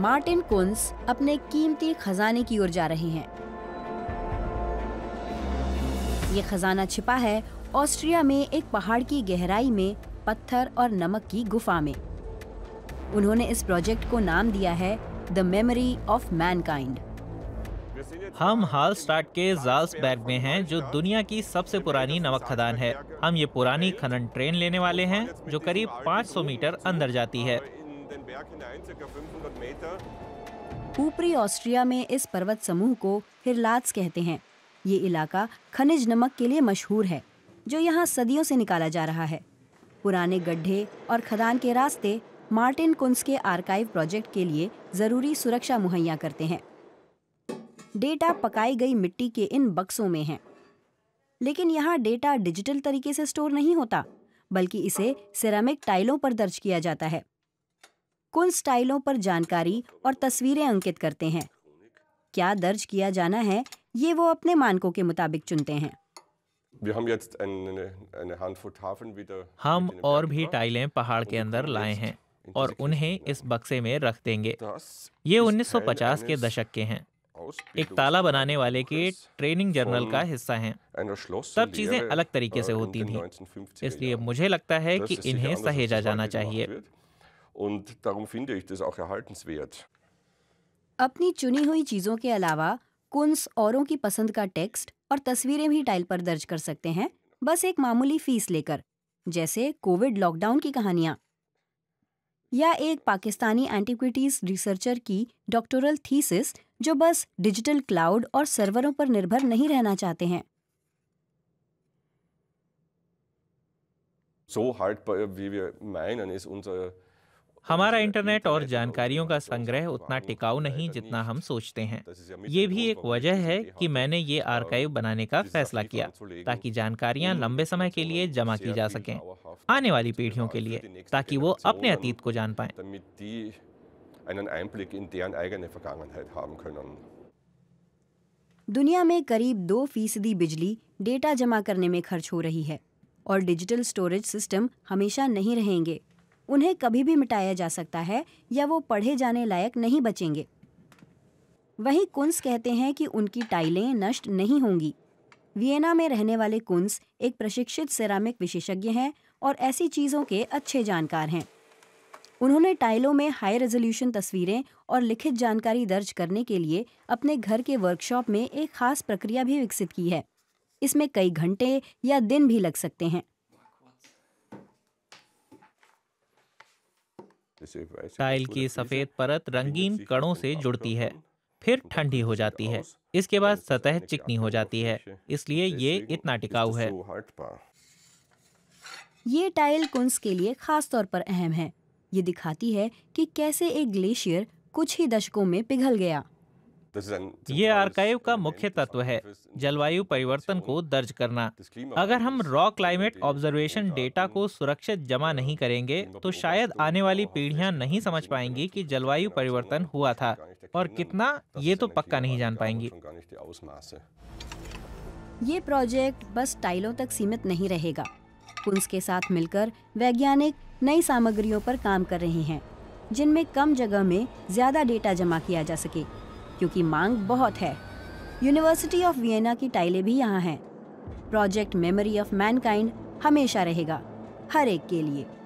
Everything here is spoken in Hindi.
मार्टिन कुंस अपने कीमती खजाने की ओर जा रहे हैं ये खजाना छिपा है ऑस्ट्रिया में एक पहाड़ की गहराई में पत्थर और नमक की गुफा में उन्होंने इस प्रोजेक्ट को नाम दिया है द मेमोरी ऑफ मैनकाइंड हम हाल स्टार्ट के जाल्सबर्ग में हैं जो दुनिया की सबसे पुरानी नमक खदान है हम ये पुरानी खनन ट्रेन लेने वाले हैं जो करीब 500 मीटर अंदर जाती है den Berg hinein, 500 Meter. ऊपरी ऑस्ट्रिया में इस पर्वत समूह को हिरलाट्स कहते हैं ये इलाका खनिज नमक के लिए मशहूर है जो यहाँ सदियों से निकाला जा रहा है पुराने गड्ढे और खदान के रास्ते मार्टिन कुंस के आर्काइव प्रोजेक्ट के लिए ज़रूरी सुरक्षा मुहैया करते हैं डेटा पकाई गई मिट्टी के इन बक्सों में है लेकिन यहाँ डेटा डिजिटल तरीके से स्टोर नहीं होता बल्कि इसे सिरामिक टाइलों पर दर्ज किया जाता है कुल स्टाइलों पर जानकारी और तस्वीरें अंकित करते हैं क्या दर्ज किया जाना है ये वो अपने मानकों के मुताबिक चुनते हैं हम और भी टाइलें पहाड़ के अंदर लाए हैं और उन्हें इस बक्से में रख देंगे ये 1950 के दशक के हैं एक ताला बनाने वाले के ट्रेनिंग जर्नल का हिस्सा हैं। तब चीजें अलग तरीके से äh, होती थी इसलिए मुझे लगता है कि इन्हें सहेजा जाना चाहिए Und darum finde ich das auch erhaltenswert. अपनी चुनी हुई चीज़ों के अलावा कुंस औरों की पसंद का टेक्स्ट और तस्वीरें भी टाइल पर दर्ज कर सकते हैं बस एक मामूली फीस लेकर जैसे कोविड लॉकडाउन की कहानियाँ या एक पाकिस्तानी एंटीक्विटीज रिसर्चर की डॉक्टोरल थीसिस जो बस डिजिटल क्लाउड और सर्वरों पर निर्भर नहीं रहना चाहते हैं So haltbar, wie wir meinen, ist unser हमारा इंटरनेट और जानकारियों का संग्रह उतना टिकाऊ नहीं जितना हम सोचते हैं ये भी एक वजह है कि मैंने ये आर्काइव बनाने का फैसला किया ताकि जानकारियां लंबे समय के लिए जमा की जा सकें आने वाली पीढ़ियों के लिए ताकि वो अपने अतीत को जान पाए दुनिया में करीब दो फीसदी बिजली डेटा जमा करने में खर्च हो रही है और डिजिटल स्टोरेज सिस्टम हमेशा नहीं रहेंगे उन्हें कभी भी मिटाया जा सकता है या वो पढ़े जाने लायक नहीं बचेंगे वहीं कुंस कहते हैं कि उनकी टाइलें नष्ट नहीं होंगी वियना में रहने वाले कुंस एक प्रशिक्षित सिरामिक विशेषज्ञ हैं और ऐसी चीज़ों के अच्छे जानकार हैं उन्होंने टाइलों में हाई रेजोल्यूशन तस्वीरें और लिखित जानकारी दर्ज करने के लिए अपने घर के वर्कशॉप में एक खास प्रक्रिया भी विकसित की है इसमें कई घंटे या दिन भी लग सकते हैं टाइल की सफेद परत रंगीन कणों से जुड़ती है फिर ठंडी हो जाती है इसके बाद सतह चिकनी हो जाती है इसलिए ये इतना टिकाऊ है ये टाइल कुंस के लिए खास तौर पर अहम है ये दिखाती है कि कैसे एक ग्लेशियर कुछ ही दशकों में पिघल गया ये आर्काइव का मुख्य तत्व है जलवायु परिवर्तन को दर्ज करना अगर हम रॉ क्लाइमेट ऑब्जर्वेशन डेटा को सुरक्षित जमा uh, नहीं करेंगे तो शायद आने वाली पीढ़ियां नहीं समझ पाएंगी कि जलवायु परिवर्तन हुआ था और कितना ये तो पक्का नहीं जान पाएंगी ये प्रोजेक्ट बस टाइलों तक सीमित नहीं रहेगा उनके के साथ मिलकर वैज्ञानिक नई सामग्रियों पर काम कर रहे हैं जिनमें कम जगह में ज्यादा डेटा जमा किया जा सके क्योंकि मांग बहुत है यूनिवर्सिटी ऑफ वियना की टाइलें भी यहाँ हैं प्रोजेक्ट मेमोरी ऑफ मैनकाइंड हमेशा रहेगा हर एक के लिए